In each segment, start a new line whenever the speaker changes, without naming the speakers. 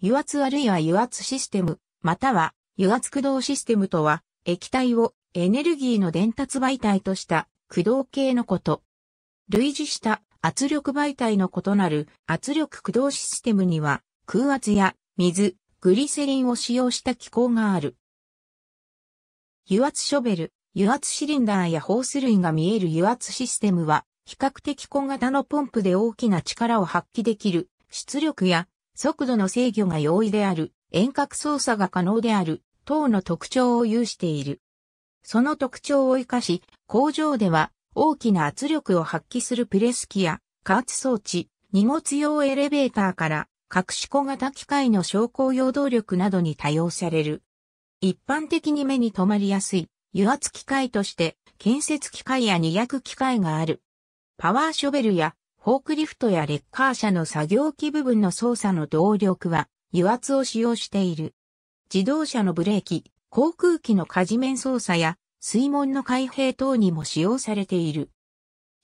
油圧あるいは油圧システム、または油圧駆動システムとは、液体をエネルギーの伝達媒体とした駆動系のこと。類似した圧力媒体の異なる圧力駆動システムには空圧や水、グリセリンを使用した機構がある。油圧ショベル、油圧シリンダーやホース類が見える油圧システムは比較的小型のポンプで大きな力を発揮できる出力や速度の制御が容易である、遠隔操作が可能である、等の特徴を有している。その特徴を活かし、工場では大きな圧力を発揮するプレス機や加圧装置、荷物用エレベーターから各種小型機械の昇降用動力などに多用される。一般的に目に留まりやすい油圧機械として建設機械や二役機械がある。パワーショベルやフォークリフトやレッカー車の作業機部分の操作の動力は油圧を使用している。自動車のブレーキ、航空機の舵面操作や水門の開閉等にも使用されている。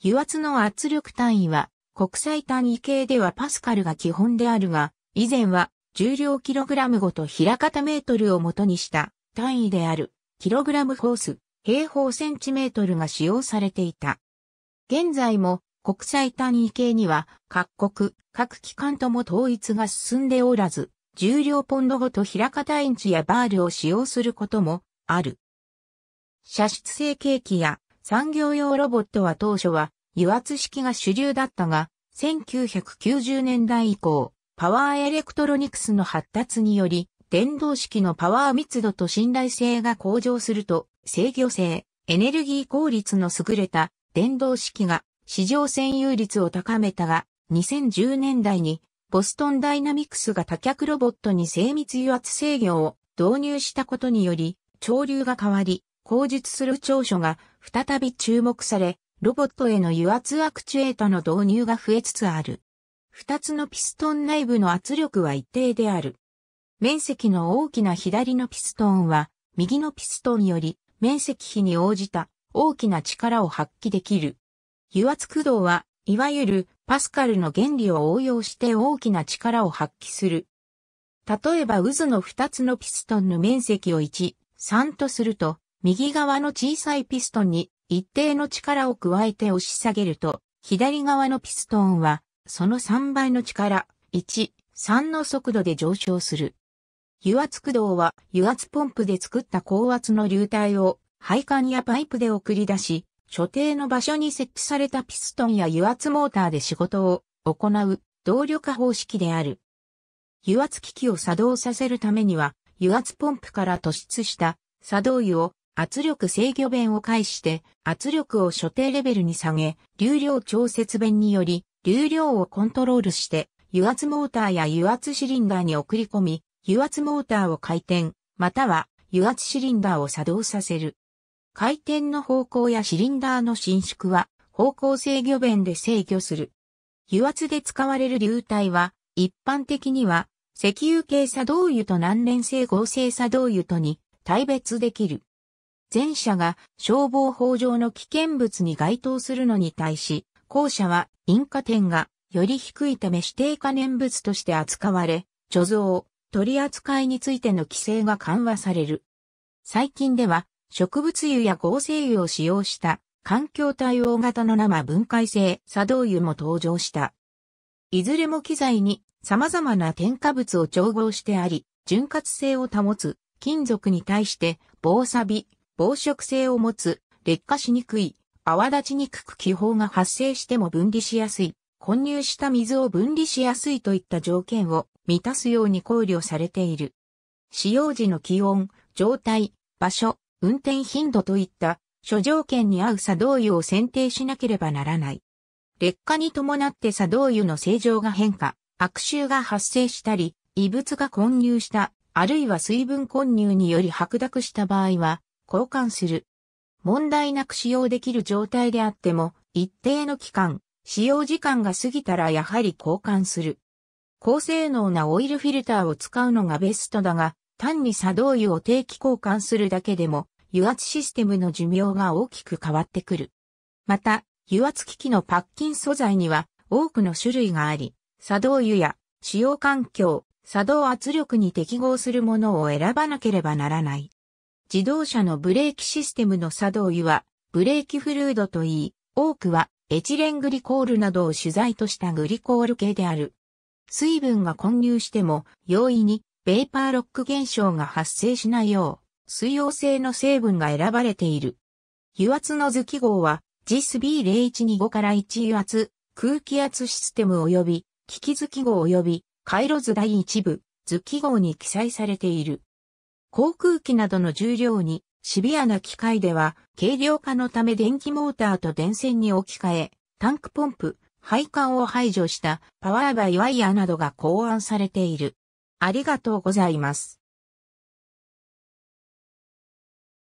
油圧の圧力単位は国際単位系ではパスカルが基本であるが、以前は重量キログラムごと平方メートルを元にした単位であるキログラムフォース平方センチメートルが使用されていた。現在も国際単位系には各国、各機関とも統一が進んでおらず、重量ポンドごと平方インチやバールを使用することもある。射出成形機や産業用ロボットは当初は油圧式が主流だったが、1990年代以降、パワーエレクトロニクスの発達により、電動式のパワー密度と信頼性が向上すると、制御性、エネルギー効率の優れた電動式が市場占有率を高めたが、2010年代にボストンダイナミクスが多脚ロボットに精密油圧制御を導入したことにより、潮流が変わり、口述する長所が再び注目され、ロボットへの油圧アクチュエータの導入が増えつつある。二つのピストン内部の圧力は一定である。面積の大きな左のピストンは、右のピストンより面積比に応じた大きな力を発揮できる。油圧駆動は、いわゆるパスカルの原理を応用して大きな力を発揮する。例えば渦の2つのピストンの面積を1、3とすると、右側の小さいピストンに一定の力を加えて押し下げると、左側のピストンは、その3倍の力、1、3の速度で上昇する。油圧駆動は油圧ポンプで作った高圧の流体を配管やパイプで送り出し、所定の場所に設置されたピストンや油圧モーターで仕事を行う動力方式である。油圧機器を作動させるためには、油圧ポンプから突出した作動油を圧力制御弁を介して圧力を所定レベルに下げ、流量調節弁により流量をコントロールして油圧モーターや油圧シリンダーに送り込み、油圧モーターを回転、または油圧シリンダーを作動させる。回転の方向やシリンダーの伸縮は方向制御弁で制御する。油圧で使われる流体は一般的には石油系作動油と難連性合成作動油とに対別できる。前者が消防法上の危険物に該当するのに対し、後者は引火点がより低いため指定可燃物として扱われ、貯蔵、取り扱いについての規制が緩和される。最近では植物油や合成油を使用した環境対応型の生分解性作動油も登場した。いずれも機材に様々な添加物を調合してあり、潤滑性を保つ金属に対して防錆、防食性を持つ劣化しにくい泡立ちにくく気泡が発生しても分離しやすい、混入した水を分離しやすいといった条件を満たすように考慮されている。使用時の気温、状態、場所、運転頻度といった諸条件に合う作動油を選定しなければならない。劣化に伴って作動油の正常が変化、悪臭が発生したり、異物が混入した、あるいは水分混入により白濁した場合は、交換する。問題なく使用できる状態であっても、一定の期間、使用時間が過ぎたらやはり交換する。高性能なオイルフィルターを使うのがベストだが、単に作動油を定期交換するだけでも油圧システムの寿命が大きく変わってくる。また、油圧機器のパッキン素材には多くの種類があり、作動油や使用環境、作動圧力に適合するものを選ばなければならない。自動車のブレーキシステムの作動油は、ブレーキフルードといい、多くはエチレングリコールなどを取材としたグリコール系である。水分が混入しても容易にベーパーロック現象が発生しないよう、水溶性の成分が選ばれている。油圧の図記号は JIS B0125 から1油圧、空気圧システム及び、機器図記号及び、回路図第一部、図記号に記載されている。航空機などの重量に、シビアな機械では、軽量化のため電気モーターと電線に置き換え、タンクポンプ、配管を排除したパワーバイワイヤーなどが考案されている。ありがとうございます。